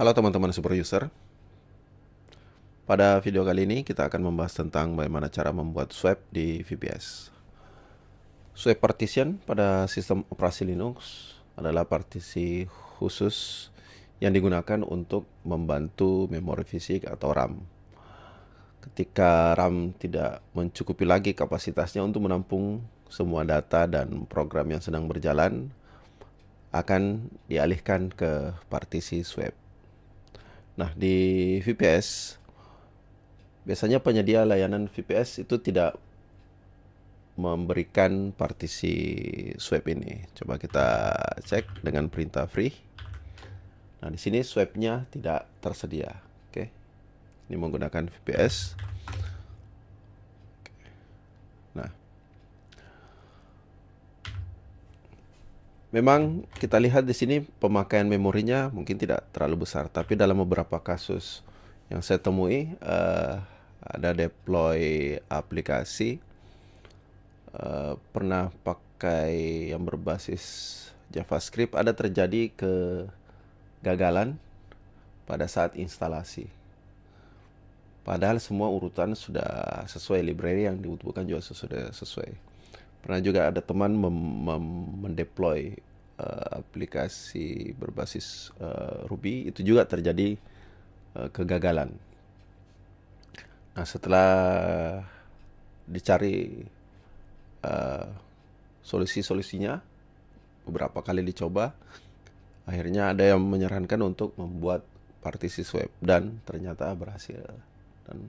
Halo teman-teman super user. Pada video kali ini kita akan membahas tentang bagaimana cara membuat swap di VPS. Swap partition pada sistem operasi Linux adalah partisi khusus yang digunakan untuk membantu memori fisik atau RAM. Ketika RAM tidak mencukupi lagi kapasitasnya untuk menampung semua data dan program yang sedang berjalan akan dialihkan ke partisi swap Nah, di VPS biasanya penyedia layanan VPS itu tidak memberikan partisi swab ini. Coba kita cek dengan perintah free. Nah, di sini swabnya tidak tersedia. Oke. Ini menggunakan VPS. Memang kita lihat di sini pemakaian memorinya mungkin tidak terlalu besar, tapi dalam beberapa kasus yang saya temui uh, ada deploy aplikasi uh, pernah pakai yang berbasis JavaScript ada terjadi kegagalan pada saat instalasi. Padahal semua urutan sudah sesuai, library yang dibutuhkan juga sudah sesuai pernah juga ada teman mendeploy uh, aplikasi berbasis uh, Ruby itu juga terjadi uh, kegagalan. Nah setelah dicari uh, solusi-solusinya beberapa kali dicoba, akhirnya ada yang menyarankan untuk membuat partisi web dan ternyata berhasil. Dan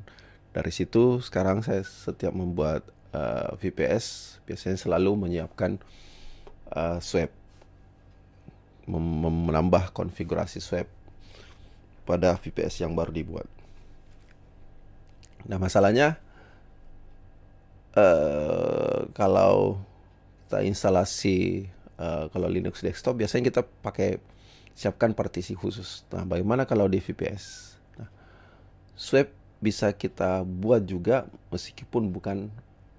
dari situ sekarang saya setiap membuat uh, VPS biasanya selalu menyiapkan uh, swab menambah konfigurasi swap pada VPS yang baru dibuat. Nah masalahnya uh, kalau kita instalasi uh, kalau Linux desktop biasanya kita pakai siapkan partisi khusus. Nah bagaimana kalau di VPS? Nah, swab bisa kita buat juga meskipun bukan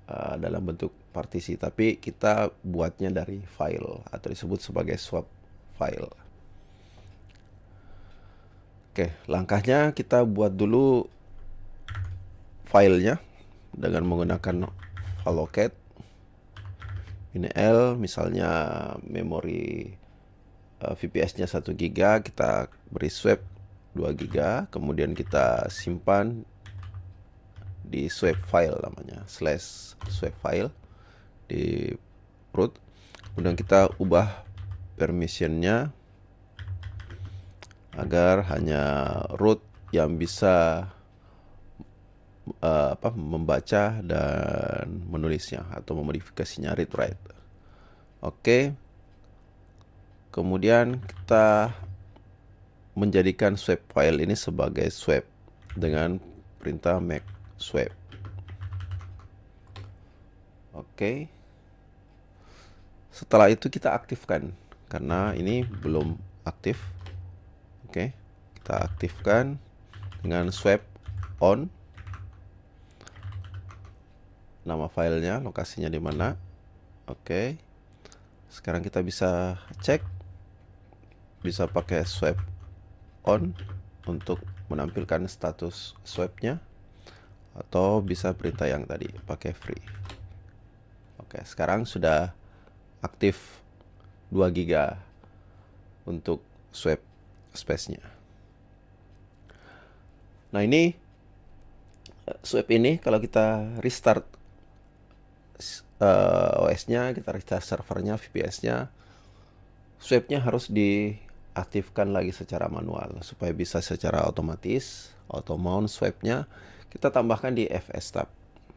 Eh, dalam bentuk partisi, tapi kita buatnya dari file atau disebut sebagai swap file. Oke, langkahnya kita buat dulu filenya dengan menggunakan allocate ini L misalnya memori uh, eh, VPS-nya 1 GB kita beri swap 2 GB kemudian kita simpan di swap file namanya slash swap file di root kemudian kita ubah permissionnya agar hanya root yang bisa uh, apa membaca dan menulisnya atau memodifikasinya read write oke okay. kemudian kita menjadikan swap file ini sebagai swap dengan perintah make swipe oke setelah itu kita aktifkan karena ini belum aktif oke kita aktifkan dengan swipe on nama filenya lokasinya di mana oke sekarang kita bisa cek bisa pakai swipe on untuk menampilkan status Swipe-nya atau bisa berita yang tadi pakai free oke sekarang sudah aktif 2 giga untuk swap space-nya nah ini eh, swap ini kalau kita restart uh, eh, OS-nya kita restart servernya VPS-nya swap-nya harus diaktifkan lagi secara manual supaya bisa secara otomatis auto mount swap-nya kita tambahkan di fs tab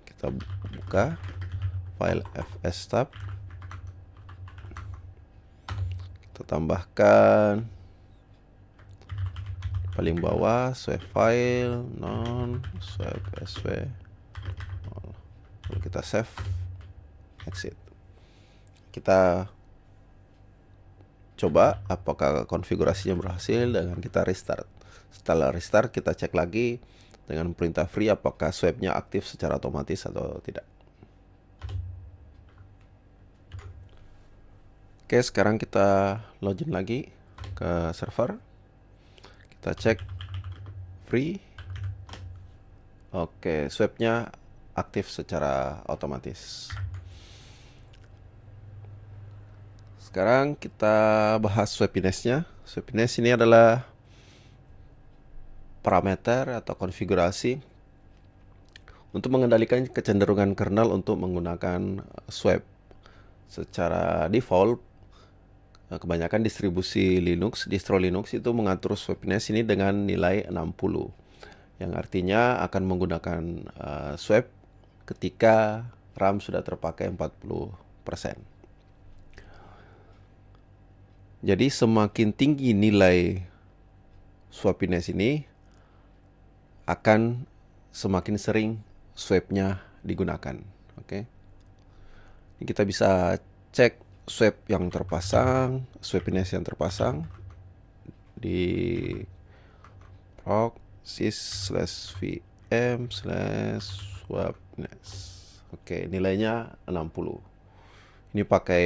kita buka file fs tab kita tambahkan paling bawah save file non save sw lalu kita save exit kita coba apakah konfigurasinya berhasil dengan kita restart setelah restart kita cek lagi dengan perintah free apakah swabnya aktif secara otomatis atau tidak. Oke, sekarang kita login lagi ke server. Kita cek free. Oke, swabnya aktif secara otomatis. Sekarang kita bahas swipiness-nya. Swipiness ini adalah parameter atau konfigurasi untuk mengendalikan kecenderungan kernel untuk menggunakan swap. Secara default, eh, kebanyakan distribusi Linux, distro Linux itu mengatur swapness ini dengan nilai 60. Yang artinya akan menggunakan uh, eh, swap ketika RAM sudah terpakai 40%. Jadi semakin tinggi nilai swapiness ini, akan semakin sering swabnya digunakan. Oke, okay? ini kita bisa cek swab yang terpasang, swabiness yang terpasang di proc slash vm slash Oke, okay, nilainya 60. Ini pakai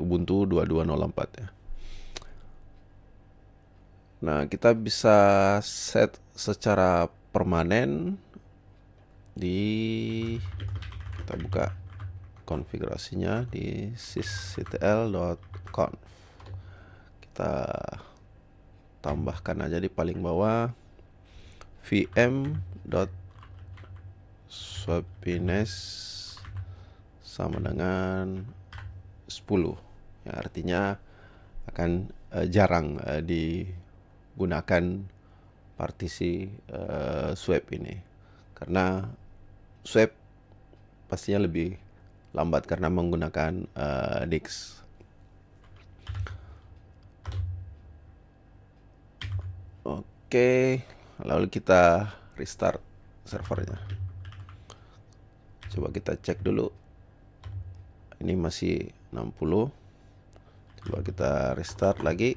Ubuntu 2204 ya. Nah, kita bisa set secara permanen di kita buka konfigurasinya di sysctl.conf kita tambahkan aja di paling bawah vm swapiness sama dengan 10 yang artinya akan eh, jarang eh, digunakan partisi uh, eh, swab ini karena swab pastinya lebih lambat karena menggunakan uh, nix Oke, lalu kita restart servernya. Coba kita cek dulu. Ini masih 60. Coba kita restart lagi.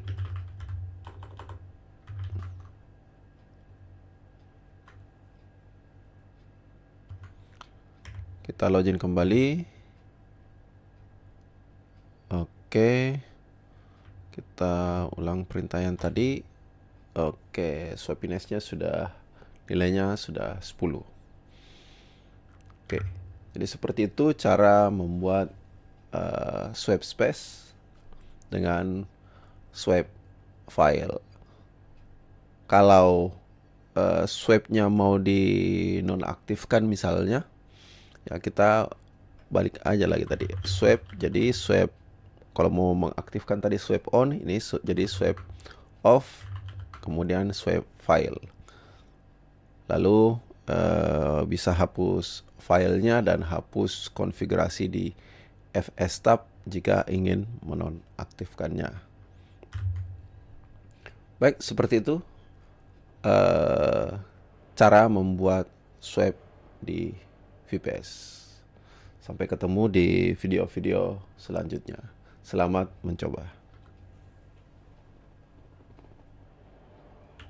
Kita login kembali. Oke. Kita ulang perintah yang tadi. Oke, swapiness nya sudah nilainya sudah 10. Oke. Jadi seperti itu cara membuat uh, swap space dengan swap file. Kalau uh, swapnya mau dinonaktifkan misalnya ya kita balik aja lagi tadi swipe jadi swipe kalau mau mengaktifkan tadi swipe on ini su jadi swipe off kemudian swipe file lalu uh, bisa hapus filenya dan hapus konfigurasi di FS tab jika ingin menonaktifkannya baik seperti itu uh, cara membuat swipe di VPS. Sampai ketemu di video-video selanjutnya. Selamat mencoba.